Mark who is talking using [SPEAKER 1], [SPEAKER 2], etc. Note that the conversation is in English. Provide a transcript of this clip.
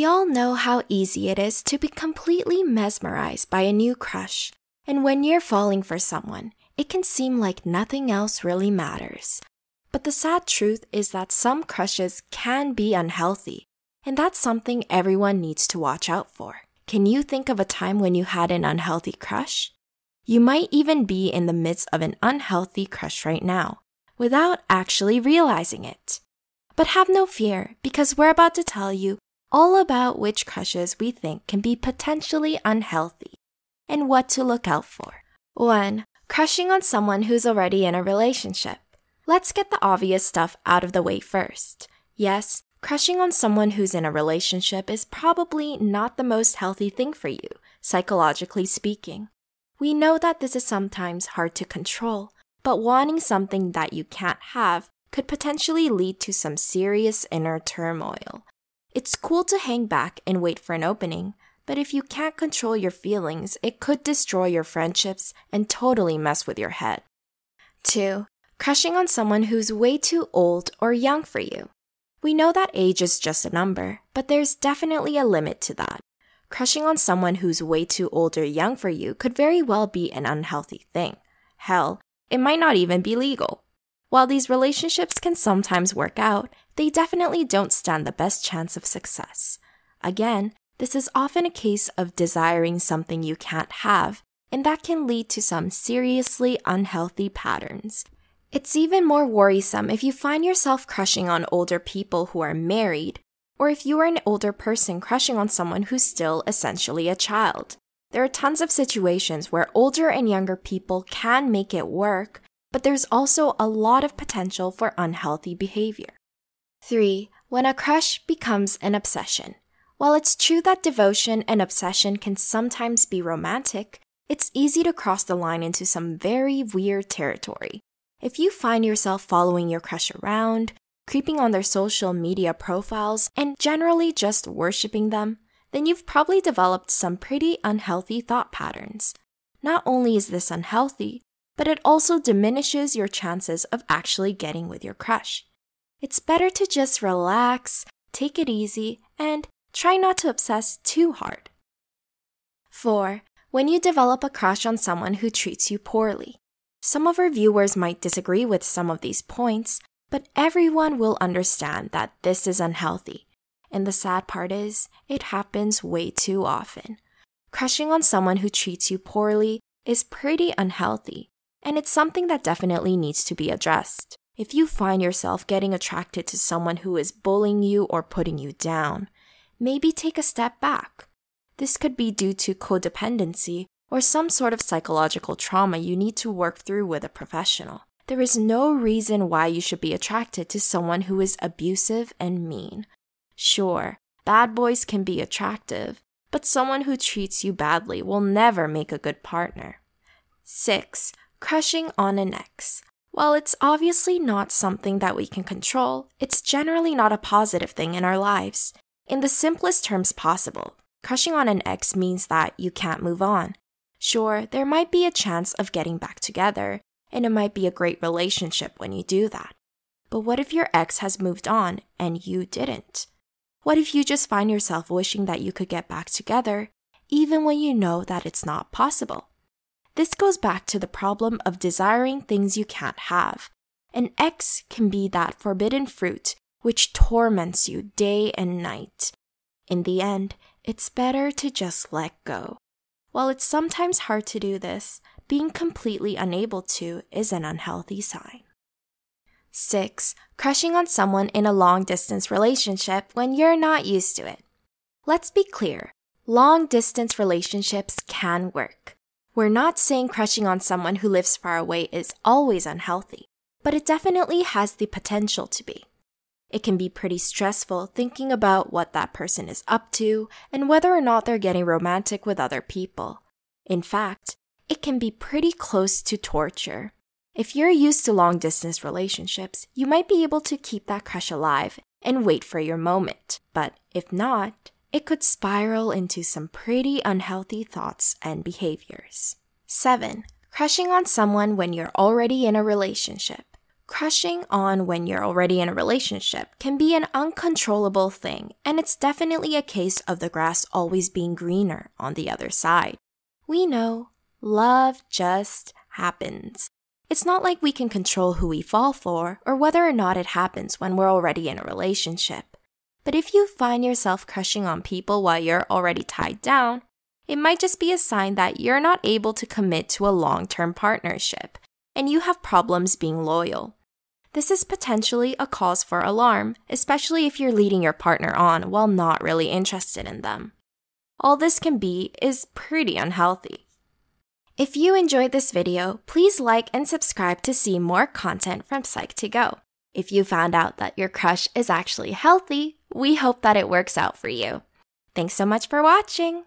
[SPEAKER 1] We all know how easy it is to be completely mesmerized by a new crush, and when you're falling for someone, it can seem like nothing else really matters. But the sad truth is that some crushes can be unhealthy, and that's something everyone needs to watch out for. Can you think of a time when you had an unhealthy crush? You might even be in the midst of an unhealthy crush right now, without actually realizing it. But have no fear, because we're about to tell you all about which crushes we think can be potentially unhealthy and what to look out for. 1. Crushing on someone who's already in a relationship. Let's get the obvious stuff out of the way first. Yes, crushing on someone who's in a relationship is probably not the most healthy thing for you, psychologically speaking. We know that this is sometimes hard to control, but wanting something that you can't have could potentially lead to some serious inner turmoil it's cool to hang back and wait for an opening, but if you can't control your feelings, it could destroy your friendships and totally mess with your head. 2. Crushing on someone who's way too old or young for you. We know that age is just a number, but there's definitely a limit to that. Crushing on someone who's way too old or young for you could very well be an unhealthy thing. Hell, it might not even be legal. While these relationships can sometimes work out, they definitely don't stand the best chance of success. Again, this is often a case of desiring something you can't have, and that can lead to some seriously unhealthy patterns. It's even more worrisome if you find yourself crushing on older people who are married, or if you are an older person crushing on someone who's still essentially a child. There are tons of situations where older and younger people can make it work, but there's also a lot of potential for unhealthy behavior. 3. When a crush becomes an obsession. While it's true that devotion and obsession can sometimes be romantic, it's easy to cross the line into some very weird territory. If you find yourself following your crush around, creeping on their social media profiles, and generally just worshipping them, then you've probably developed some pretty unhealthy thought patterns. Not only is this unhealthy, but it also diminishes your chances of actually getting with your crush. It's better to just relax, take it easy, and try not to obsess too hard. 4. When you develop a crush on someone who treats you poorly. Some of our viewers might disagree with some of these points, but everyone will understand that this is unhealthy. And the sad part is, it happens way too often. Crushing on someone who treats you poorly is pretty unhealthy, and it's something that definitely needs to be addressed. If you find yourself getting attracted to someone who is bullying you or putting you down, maybe take a step back. This could be due to codependency or some sort of psychological trauma you need to work through with a professional. There is no reason why you should be attracted to someone who is abusive and mean. Sure, bad boys can be attractive, but someone who treats you badly will never make a good partner. 6. Crushing on an ex. While it's obviously not something that we can control, it's generally not a positive thing in our lives. In the simplest terms possible, crushing on an ex means that you can't move on. Sure, there might be a chance of getting back together, and it might be a great relationship when you do that. But what if your ex has moved on and you didn't? What if you just find yourself wishing that you could get back together, even when you know that it's not possible? This goes back to the problem of desiring things you can't have. An X can be that forbidden fruit which torments you day and night. In the end, it's better to just let go. While it's sometimes hard to do this, being completely unable to is an unhealthy sign. 6. Crushing on someone in a long distance relationship when you're not used to it. Let's be clear long distance relationships can work. We're not saying crushing on someone who lives far away is always unhealthy, but it definitely has the potential to be. It can be pretty stressful thinking about what that person is up to and whether or not they're getting romantic with other people. In fact, it can be pretty close to torture. If you're used to long distance relationships, you might be able to keep that crush alive and wait for your moment. But if not, it could spiral into some pretty unhealthy thoughts and behaviors. 7. Crushing on someone when you're already in a relationship. Crushing on when you're already in a relationship can be an uncontrollable thing, and it's definitely a case of the grass always being greener on the other side. We know love just happens. It's not like we can control who we fall for or whether or not it happens when we're already in a relationship. But if you find yourself crushing on people while you're already tied down, it might just be a sign that you're not able to commit to a long term partnership and you have problems being loyal. This is potentially a cause for alarm, especially if you're leading your partner on while not really interested in them. All this can be is pretty unhealthy. If you enjoyed this video, please like and subscribe to see more content from Psych2Go. If you found out that your crush is actually healthy, we hope that it works out for you. Thanks so much for watching!